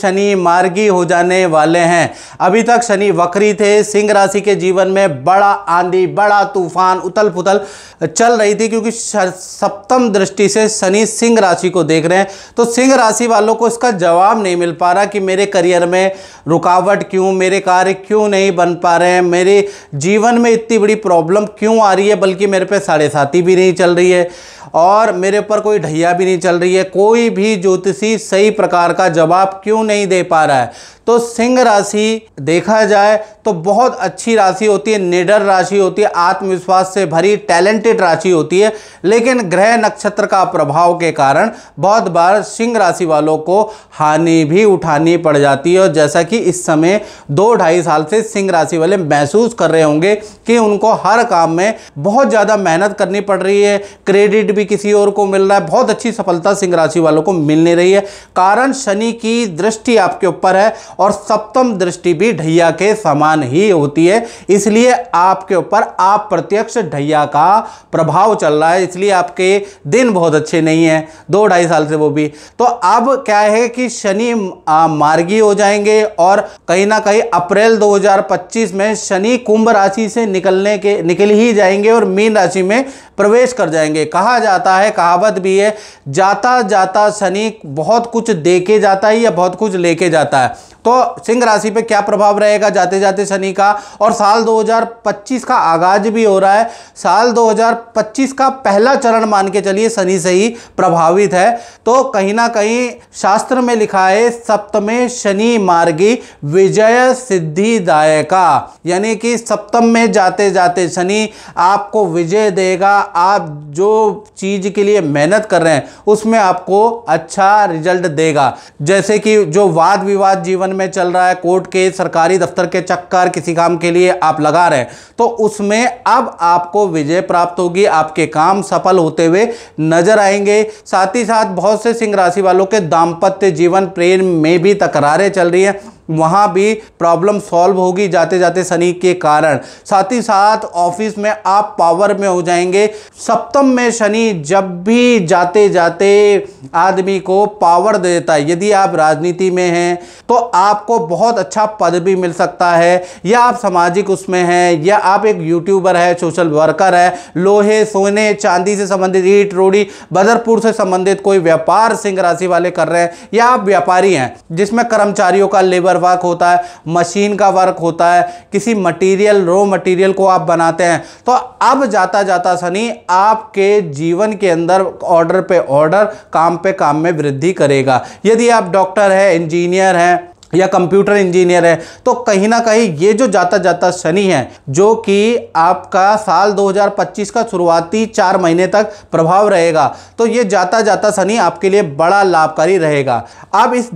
शनि मार्गी हो जाने वाले हैं अभी तक शनि वक्री थे सिंह राशि के जीवन में बड़ा आंधी बड़ा तूफान उथल पुथल चल रही थी क्योंकि सप्तम दृष्टि से शनि सिंह राशि को देख रहे हैं तो सिंह राशि वालों को इसका जवाब नहीं मिल पा रहा कि मेरे करियर में रुकावट क्यों मेरे कार्य क्यों नहीं बन पा रहे हैं मेरे जीवन में इतनी बड़ी प्रॉब्लम क्यों आ रही है बल्कि मेरे पे साढ़े साथी भी नहीं चल रही है और मेरे ऊपर कोई ढैया भी नहीं चल रही है कोई भी ज्योतिषी सही प्रकार का जवाब क्यों नहीं दे पा रहा है तो सिंह राशि देखा जाए तो बहुत अच्छी राशि होती है निडर राशि होती है आत्मविश्वास से भरी टैलेंटेड राशि होती है लेकिन ग्रह नक्षत्र का प्रभाव के कारण बहुत बार सिंह राशि वालों को हानि भी उठानी पड़ जाती है और जैसा कि इस समय दो ढाई साल से सिंह राशि वाले महसूस कर रहे होंगे कि उनको हर काम में बहुत ज़्यादा मेहनत करनी पड़ रही है क्रेडिट भी किसी और को मिल रहा है बहुत अच्छी सफलता सिंह राशि वालों को मिलने रही है कारण शनि की दृष्टि आपके ऊपर है और सप्तम दृष्टि भी ढैया के समान ही होती है इसलिए आपके ऊपर आप प्रत्यक्ष ढैया का प्रभाव चल रहा है इसलिए आपके दिन बहुत अच्छे नहीं है दो ढाई साल से वो भी तो अब क्या है कि शनि मार्गी हो जाएंगे और कहीं ना कहीं अप्रैल 2025 में शनि कुंभ राशि से निकलने के निकल ही जाएंगे और मीन राशि में प्रवेश कर जाएंगे कहा जाता है कहावत भी है जाता जाता शनि बहुत कुछ दे के जाता है या बहुत कुछ लेके जाता है तो सिंह राशि पे क्या प्रभाव रहेगा जाते जाते शनि का और साल 2025 का आगाज भी हो रहा है साल 2025 का पहला चरण मान के चलिए शनि से ही प्रभावित है तो कहीं ना कहीं शास्त्र में लिखा है सप्तमे शनि मार्गी विजय सिद्धिदायका यानी कि सप्तम में जाते जाते शनि आपको विजय देगा आप जो चीज़ के लिए मेहनत कर रहे हैं उसमें आपको अच्छा रिजल्ट देगा जैसे कि जो वाद विवाद जीवन में चल रहा है कोर्ट के सरकारी दफ्तर के चक्कर किसी काम के लिए आप लगा रहे हैं तो उसमें अब आपको विजय प्राप्त होगी आपके काम सफल होते हुए नजर आएंगे साथ ही साथ बहुत से सिंह राशि वालों के दाम्पत्य जीवन प्रेम में भी तकरारें चल रही हैं वहाँ भी प्रॉब्लम सॉल्व होगी जाते जाते शनि के कारण साथ ही साथ ऑफिस में आप पावर में हो जाएंगे सप्तम में शनि जब भी जाते जाते आदमी को पावर दे देता है यदि आप राजनीति में हैं तो आपको बहुत अच्छा पद भी मिल सकता है या आप सामाजिक उसमें हैं या आप एक यूट्यूबर है सोशल वर्कर है लोहे सोने चांदी से संबंधित ईट रोड़ी बदरपुर से संबंधित कोई व्यापार सिंह राशि वाले कर रहे हैं या आप व्यापारी हैं जिसमें कर्मचारियों का लेबर लेबर वर्क होता है मशीन का वर्क होता है किसी मटेरियल रो मटेरियल को आप बनाते हैं तो अब जाता जाता सनी आपके जीवन के अंदर ऑर्डर पे ऑर्डर काम पे काम में वृद्धि करेगा यदि आप डॉक्टर हैं इंजीनियर हैं या कंप्यूटर इंजीनियर है तो कहीं ना कहीं ये जो जाता जाता शनि है जो कि आपका साल 2025 का शुरुआती चार महीने तक प्रभाव रहेगा तो ये जाता जाता शनि आपके लिए बड़ा लाभकारी रहेगा आप इस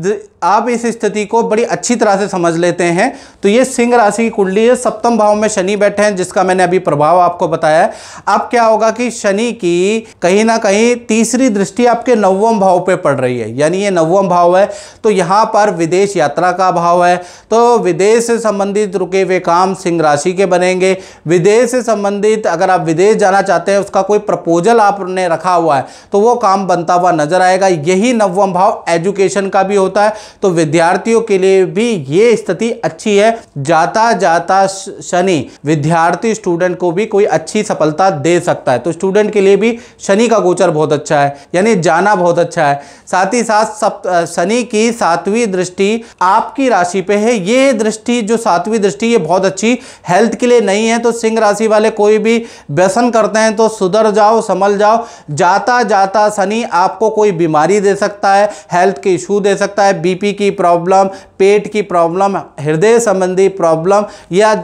आप इस स्थिति को बड़ी अच्छी तरह से समझ लेते हैं तो ये सिंह राशि की कुंडली है सप्तम भाव में शनि बैठे हैं जिसका मैंने अभी प्रभाव आपको बताया है अब क्या होगा कि शनि की कहीं ना कहीं तीसरी दृष्टि आपके नवम भाव पे पड़ रही है यानी ये नवम भाव है तो यहाँ पर विदेश यात्रा का भाव है तो विदेश से संबंधित रुके हुए काम सिंह राशि के बनेंगे विदेश से संबंधित अगर आप विदेश जाना चाहते हैं उसका कोई प्रपोजल आपने रखा हुआ है तो वो काम बनता हुआ नजर आएगा यही नवम भाव एजुकेशन का भी होता है तो विद्यार्थियों के लिए भी ये स्थिति अच्छी है जाता जाता शनि विद्यार्थी स्टूडेंट को भी कोई अच्छी सफलता दे सकता है तो स्टूडेंट के लिए भी शनि का गोचर बहुत अच्छा है यानी जाना बहुत अच्छा है साथ ही साथ शनि की सातवीं दृष्टि आपकी राशि पे है ये दृष्टि जो सातवीं दृष्टि ये बहुत अच्छी हेल्थ के लिए नहीं है तो सिंह राशि वाले कोई भी व्यसन करते हैं तो सुधर जाओ संभल जाओ जाता जाता शनि आपको कोई बीमारी दे सकता है हेल्थ के इशू दे सकता है बी बीपी की प्रॉब्लम पेट की प्रॉब्लम हृदय संबंधी प्रॉब्लम या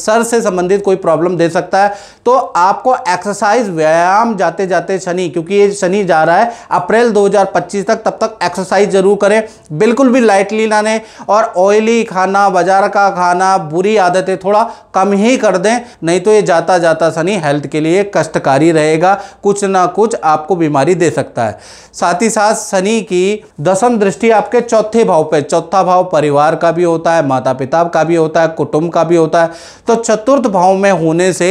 सर से संबंधित कोई प्रॉब्लम दे सकता है तो आपको एक्सरसाइज व्यायाम जाते जाते शनि क्योंकि ये शनि जा रहा है अप्रैल 2025 तक तब तक एक्सरसाइज जरूर करें बिल्कुल भी लाइटली ना लें और ऑयली खाना बाजार का खाना बुरी आदतें थोड़ा कम ही कर दें नहीं तो ये जाता जाता शनि हेल्थ के लिए कष्टकारी रहेगा कुछ ना कुछ आपको बीमारी दे सकता है साथ ही साथ शनि की दसम दृष्टि आपके चौथे चौथे भाव पे चौथा भाव परिवार का भी होता है माता पिता का भी होता है कुटुंब का भी होता है तो चतुर्थ भाव में होने से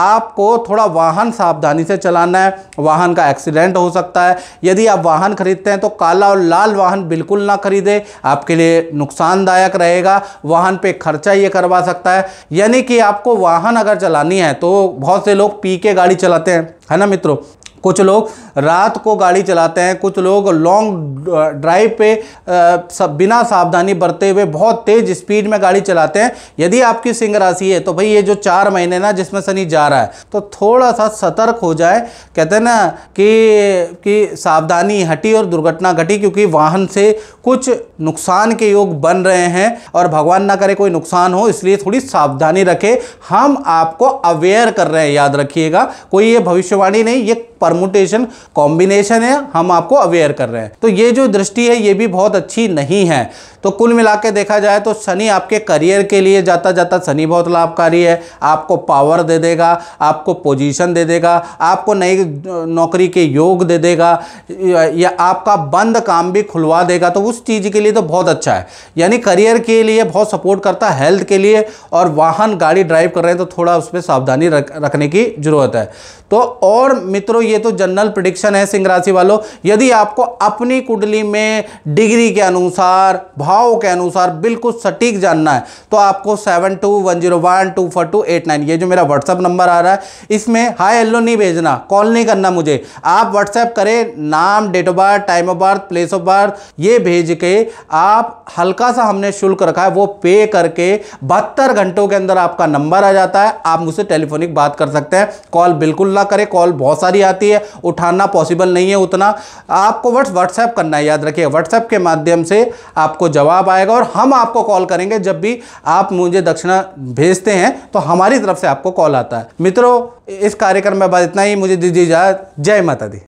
आपको थोड़ा वाहन सावधानी से चलाना है वाहन का एक्सीडेंट हो सकता है यदि आप वाहन खरीदते हैं तो काला और लाल वाहन बिल्कुल ना खरीदे आपके लिए नुकसानदायक रहेगा वाहन पे खर्चा ये करवा सकता है यानी कि आपको वाहन अगर चलानी है तो बहुत से लोग पी के गाड़ी चलाते हैं है ना मित्रों कुछ लोग रात को गाड़ी चलाते हैं कुछ लोग लॉन्ग ड्राइव पे सब बिना सावधानी बरते हुए बहुत तेज़ स्पीड में गाड़ी चलाते हैं यदि आपकी सिंह राशि है तो भाई ये जो चार महीने ना जिसमें शनि जा रहा है तो थोड़ा सा सतर्क हो जाए कहते हैं ना कि कि सावधानी हटी और दुर्घटना घटी क्योंकि वाहन से कुछ नुकसान के योग बन रहे हैं और भगवान ना करे कोई नुकसान हो इसलिए थोड़ी सावधानी रखे हम आपको अवेयर कर रहे हैं याद रखिएगा कोई ये भविष्यवाणी नहीं ये पर परमुटेशन कॉम्बिनेशन है हम आपको अवेयर कर रहे हैं तो ये जो दृष्टि है ये भी बहुत अच्छी नहीं है तो कुल मिला के देखा जाए तो शनि आपके करियर के लिए जाता जाता शनि बहुत लाभकारी है आपको पावर दे देगा आपको पोजीशन दे देगा आपको नई नौकरी के योग दे देगा या आपका बंद काम भी खुलवा देगा तो उस चीज़ के लिए तो बहुत अच्छा है यानी करियर के लिए बहुत सपोर्ट करता है हेल्थ के लिए और वाहन गाड़ी ड्राइव कर रहे हैं तो थोड़ा उस पर सावधानी रख, रखने की ज़रूरत है तो और मित्रों ये तो जनरल प्रिडिक्शन है सिंह राशि वालों यदि आपको अपनी कुंडली में डिग्री के अनुसार भाव भाव के अनुसार बिल्कुल सटीक जानना है तो आपको seven two one zero one two four two eight nine ये जो मेरा व्हाट्सअप नंबर आ रहा है इसमें हाई हेलो नहीं भेजना कॉल नहीं करना मुझे आप व्हाट्सएप करें नाम date of birth time of birth place of birth ये भेज के आप हल्का सा हमने शुल्क रखा है वो पे करके बहत्तर घंटों के अंदर आपका नंबर आ जाता है आप मुझसे टेलीफोनिक बात कर सकते हैं कॉल बिल्कुल ना करें कॉल बहुत सारी आती है उठाना पॉसिबल नहीं है उतना आपको बस व्हाट्सएप करना है याद रखिए व्हाट्सएप के माध्यम से आपको जवाब जवाब आएगा और हम आपको कॉल करेंगे जब भी आप मुझे दक्षिणा भेजते हैं तो हमारी तरफ से आपको कॉल आता है मित्रों इस कार्यक्रम में बस इतना ही मुझे दीजिए इजाज़त जय माता दी